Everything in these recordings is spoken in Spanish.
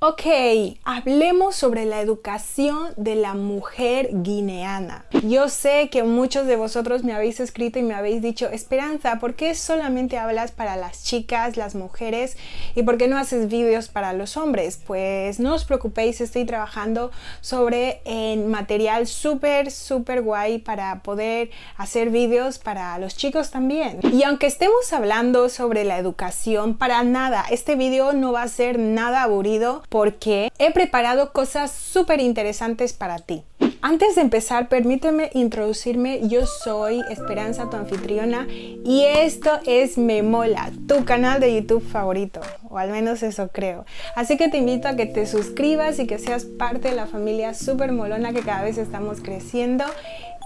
Ok, hablemos sobre la educación de la mujer guineana. Yo sé que muchos de vosotros me habéis escrito y me habéis dicho, Esperanza, ¿por qué solamente hablas para las chicas, las mujeres y por qué no haces vídeos para los hombres? Pues no os preocupéis, estoy trabajando sobre en material súper, súper guay para poder hacer vídeos para los chicos también. Y aunque estemos hablando sobre la educación, para nada, este vídeo no va a ser nada aburrido porque he preparado cosas súper interesantes para ti. Antes de empezar, permíteme introducirme. Yo soy Esperanza, tu anfitriona, y esto es Memola, tu canal de YouTube favorito, o al menos eso creo. Así que te invito a que te suscribas y que seas parte de la familia súper molona que cada vez estamos creciendo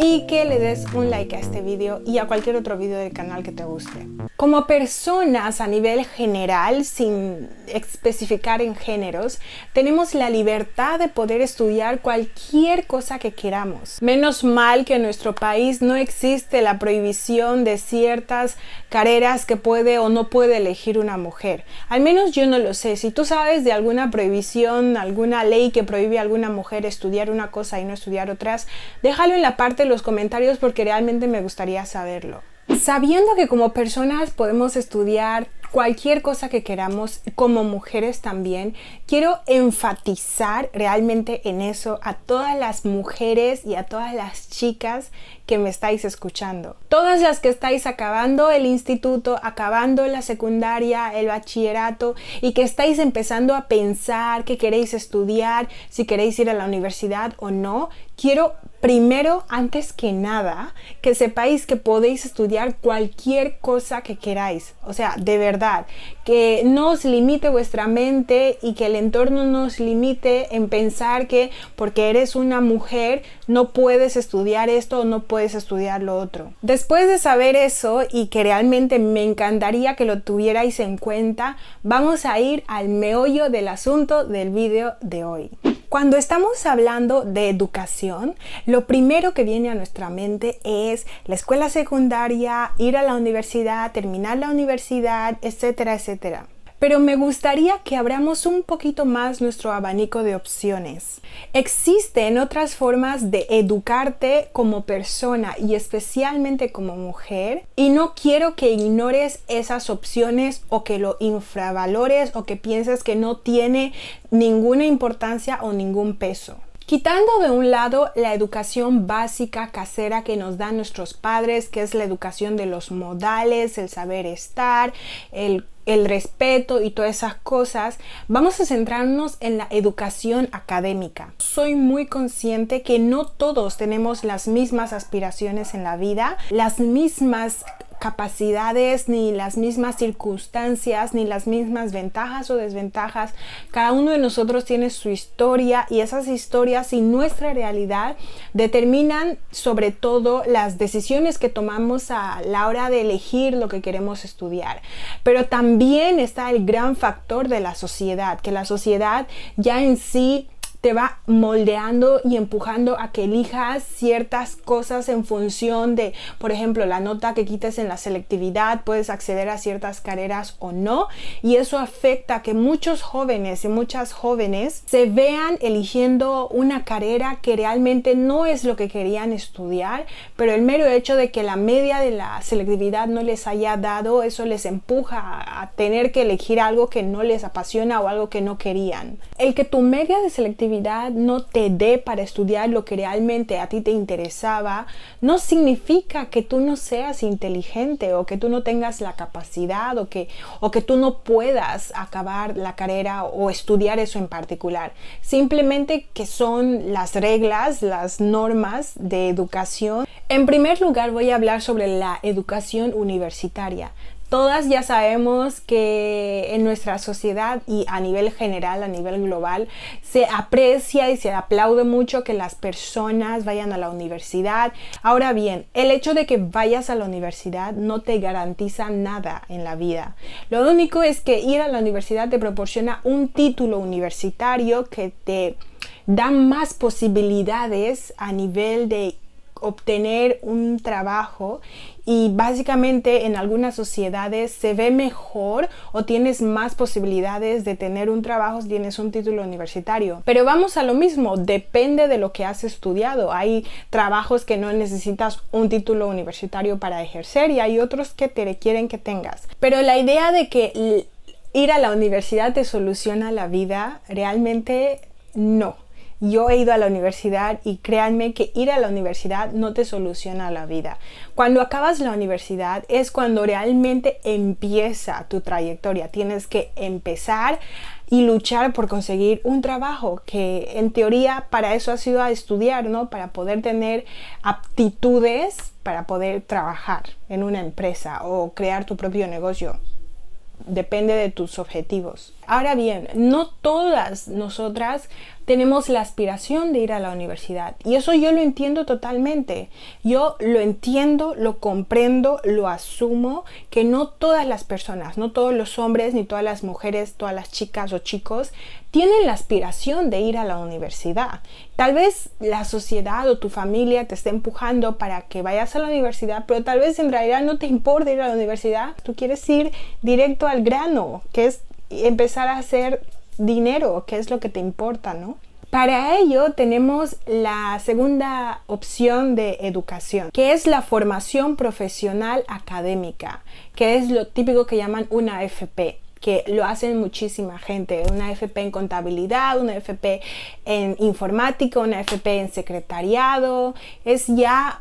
y que le des un like a este vídeo y a cualquier otro vídeo del canal que te guste. Como personas a nivel general, sin especificar en géneros, tenemos la libertad de poder estudiar cualquier cosa que queramos. Menos mal que en nuestro país no existe la prohibición de ciertas carreras que puede o no puede elegir una mujer. Al menos yo no lo sé. Si tú sabes de alguna prohibición, alguna ley que prohíbe a alguna mujer estudiar una cosa y no estudiar otras, déjalo en la parte los comentarios porque realmente me gustaría saberlo. Sabiendo que como personas podemos estudiar cualquier cosa que queramos, como mujeres también, quiero enfatizar realmente en eso a todas las mujeres y a todas las chicas que me estáis escuchando. Todas las que estáis acabando el instituto, acabando la secundaria, el bachillerato y que estáis empezando a pensar que queréis estudiar, si queréis ir a la universidad o no, quiero primero, antes que nada, que sepáis que podéis estudiar cualquier cosa que queráis. O sea, de verdad, que no os limite vuestra mente y que el entorno no os limite en pensar que porque eres una mujer no puedes estudiar esto o no puedes estudiar lo otro. Después de saber eso y que realmente me encantaría que lo tuvierais en cuenta, vamos a ir al meollo del asunto del vídeo de hoy. Cuando estamos hablando de educación, lo primero que viene a nuestra mente es la escuela secundaria, ir a la universidad, terminar la universidad, etcétera, etcétera pero me gustaría que abramos un poquito más nuestro abanico de opciones. Existen otras formas de educarte como persona y especialmente como mujer y no quiero que ignores esas opciones o que lo infravalores o que pienses que no tiene ninguna importancia o ningún peso. Quitando de un lado la educación básica casera que nos dan nuestros padres, que es la educación de los modales, el saber estar, el el respeto y todas esas cosas, vamos a centrarnos en la educación académica. Soy muy consciente que no todos tenemos las mismas aspiraciones en la vida, las mismas capacidades, ni las mismas circunstancias, ni las mismas ventajas o desventajas. Cada uno de nosotros tiene su historia y esas historias y nuestra realidad determinan sobre todo las decisiones que tomamos a la hora de elegir lo que queremos estudiar. Pero también está el gran factor de la sociedad, que la sociedad ya en sí te va moldeando y empujando a que elijas ciertas cosas en función de, por ejemplo, la nota que quites en la selectividad, puedes acceder a ciertas carreras o no, y eso afecta que muchos jóvenes y muchas jóvenes se vean eligiendo una carrera que realmente no es lo que querían estudiar, pero el mero hecho de que la media de la selectividad no les haya dado, eso les empuja a tener que elegir algo que no les apasiona o algo que no querían. El que tu media de selectividad no te dé para estudiar lo que realmente a ti te interesaba, no significa que tú no seas inteligente o que tú no tengas la capacidad o que, o que tú no puedas acabar la carrera o estudiar eso en particular. Simplemente que son las reglas, las normas de educación. En primer lugar voy a hablar sobre la educación universitaria. Todas ya sabemos que en nuestra sociedad y a nivel general, a nivel global, se aprecia y se aplaude mucho que las personas vayan a la universidad. Ahora bien, el hecho de que vayas a la universidad no te garantiza nada en la vida. Lo único es que ir a la universidad te proporciona un título universitario que te da más posibilidades a nivel de obtener un trabajo y básicamente en algunas sociedades se ve mejor o tienes más posibilidades de tener un trabajo si tienes un título universitario. Pero vamos a lo mismo, depende de lo que has estudiado. Hay trabajos que no necesitas un título universitario para ejercer y hay otros que te requieren que tengas. Pero la idea de que ir a la universidad te soluciona la vida, realmente no. Yo he ido a la universidad y créanme que ir a la universidad no te soluciona la vida. Cuando acabas la universidad es cuando realmente empieza tu trayectoria. Tienes que empezar y luchar por conseguir un trabajo que en teoría para eso ha sido a estudiar, ¿no? Para poder tener aptitudes para poder trabajar en una empresa o crear tu propio negocio. Depende de tus objetivos. Ahora bien, no todas nosotras tenemos la aspiración de ir a la universidad. Y eso yo lo entiendo totalmente. Yo lo entiendo, lo comprendo, lo asumo, que no todas las personas, no todos los hombres, ni todas las mujeres, todas las chicas o chicos, tienen la aspiración de ir a la universidad. Tal vez la sociedad o tu familia te esté empujando para que vayas a la universidad, pero tal vez en realidad no te importa ir a la universidad, tú quieres ir directo al grano, que es empezar a hacer dinero, qué es lo que te importa, ¿no? Para ello tenemos la segunda opción de educación, que es la formación profesional académica, que es lo típico que llaman una FP que lo hacen muchísima gente, una FP en contabilidad, una FP en informática, una FP en secretariado, es ya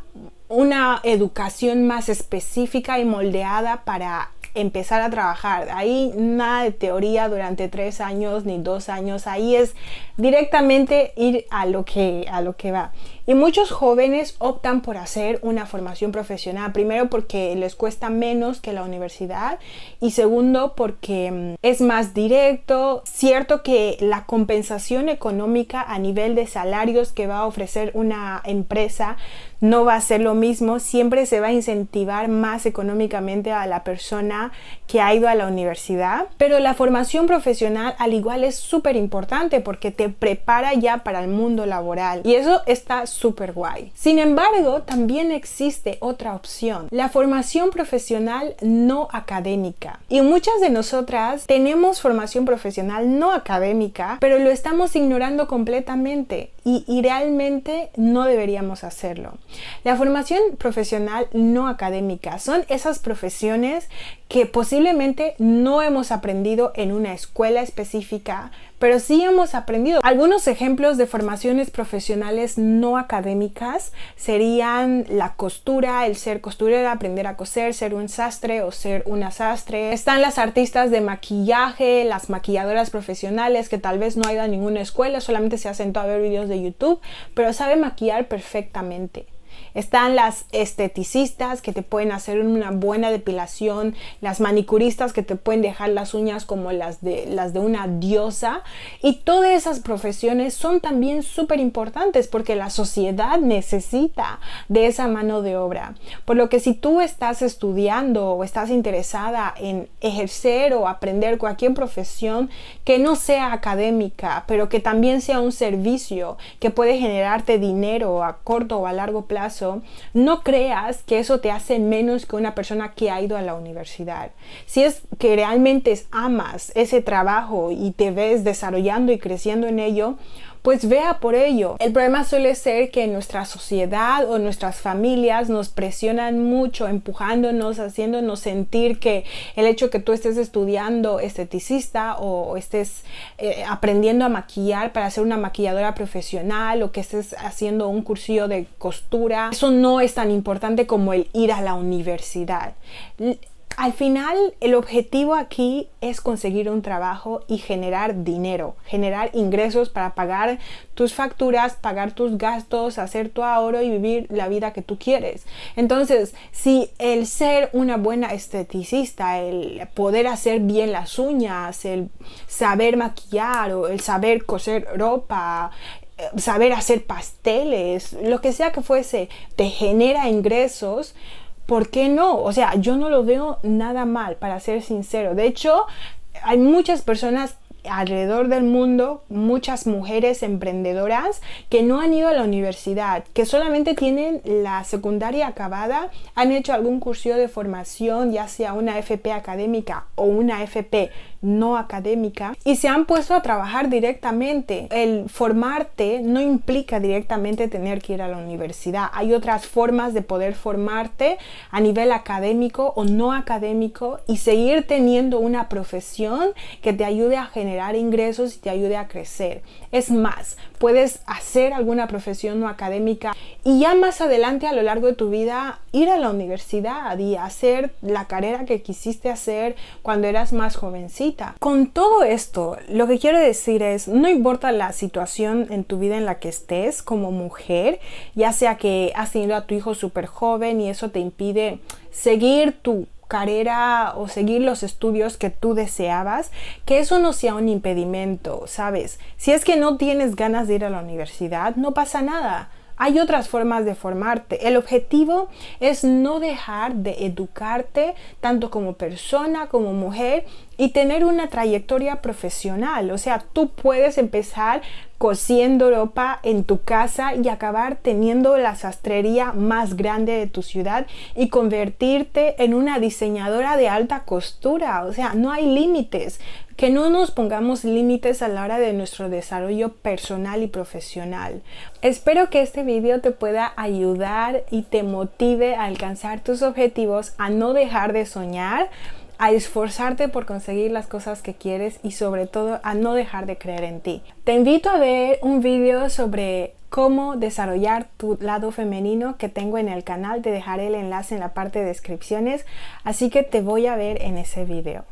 una educación más específica y moldeada para empezar a trabajar. Ahí nada de teoría durante tres años ni dos años. Ahí es directamente ir a lo que, a lo que va. Y muchos jóvenes optan por hacer una formación profesional, primero porque les cuesta menos que la universidad y segundo porque mm, es más directo. Cierto que la compensación económica a nivel de salarios que va a ofrecer una empresa no va a ser lo mismo, siempre se va a incentivar más económicamente a la persona que ha ido a la universidad, pero la formación profesional al igual es súper importante porque te prepara ya para el mundo laboral y eso está súper guay. Sin embargo, también existe otra opción, la formación profesional no académica. Y muchas de nosotras tenemos formación profesional no académica, pero lo estamos ignorando completamente y, y realmente no deberíamos hacerlo. La formación profesional no académica son esas profesiones que posiblemente no hemos aprendido en una escuela específica, pero sí hemos aprendido. Algunos ejemplos de formaciones profesionales no académicas serían la costura, el ser costurera, aprender a coser, ser un sastre o ser una sastre. Están las artistas de maquillaje, las maquilladoras profesionales que tal vez no hayan ido a ninguna escuela, solamente se hacen todo a ver videos de YouTube, pero sabe maquillar perfectamente. Están las esteticistas que te pueden hacer una buena depilación, las manicuristas que te pueden dejar las uñas como las de, las de una diosa. Y todas esas profesiones son también súper importantes porque la sociedad necesita de esa mano de obra. Por lo que si tú estás estudiando o estás interesada en ejercer o aprender cualquier profesión que no sea académica, pero que también sea un servicio que puede generarte dinero a corto o a largo plazo, no creas que eso te hace menos que una persona que ha ido a la universidad. Si es que realmente amas ese trabajo y te ves desarrollando y creciendo en ello, pues vea por ello. El problema suele ser que nuestra sociedad o nuestras familias nos presionan mucho, empujándonos, haciéndonos sentir que el hecho que tú estés estudiando esteticista o, estés eh, aprendiendo a maquillar para ser una maquilladora profesional o que estés haciendo un cursillo de costura, eso no es tan importante como el ir a la universidad al final, el objetivo aquí es conseguir un trabajo y generar dinero, generar ingresos para pagar tus facturas, pagar tus gastos, hacer tu ahorro y vivir la vida que tú quieres. Entonces, si el ser una buena esteticista, el poder hacer bien las uñas, el saber maquillar o el saber coser ropa, eh, saber hacer pasteles, lo que sea que fuese, te genera ingresos, ¿Por qué no? O sea, yo no lo veo nada mal, para ser sincero. De hecho, hay muchas personas alrededor del mundo muchas mujeres emprendedoras que no han ido a la universidad, que solamente tienen la secundaria acabada, han hecho algún curso de formación, ya sea una FP académica o una FP no académica, y se han puesto a trabajar directamente. El formarte no implica directamente tener que ir a la universidad. Hay otras formas de poder formarte a nivel académico o no académico y seguir teniendo una profesión que te ayude a generar ingresos y te ayude a crecer. Es más, puedes hacer alguna profesión no académica y ya más adelante a lo largo de tu vida ir a la universidad y hacer la carrera que quisiste hacer cuando eras más jovencita. Con todo esto, lo que quiero decir es, no importa la situación en tu vida en la que estés como mujer, ya sea que has tenido a tu hijo súper joven y eso te impide seguir tu carrera o seguir los estudios que tú deseabas, que eso no sea un impedimento, ¿sabes? Si es que no tienes ganas de ir a la universidad, no pasa nada. Hay otras formas de formarte. El objetivo es no dejar de educarte tanto como persona, como mujer y tener una trayectoria profesional. O sea, tú puedes empezar cosiendo ropa en tu casa y acabar teniendo la sastrería más grande de tu ciudad y convertirte en una diseñadora de alta costura. O sea, no hay límites. Que no nos pongamos límites a la hora de nuestro desarrollo personal y profesional. Espero que este video te pueda ayudar y te motive a alcanzar tus objetivos, a no dejar de soñar a esforzarte por conseguir las cosas que quieres y sobre todo a no dejar de creer en ti. Te invito a ver un video sobre cómo desarrollar tu lado femenino que tengo en el canal. Te dejaré el enlace en la parte de descripciones, así que te voy a ver en ese video.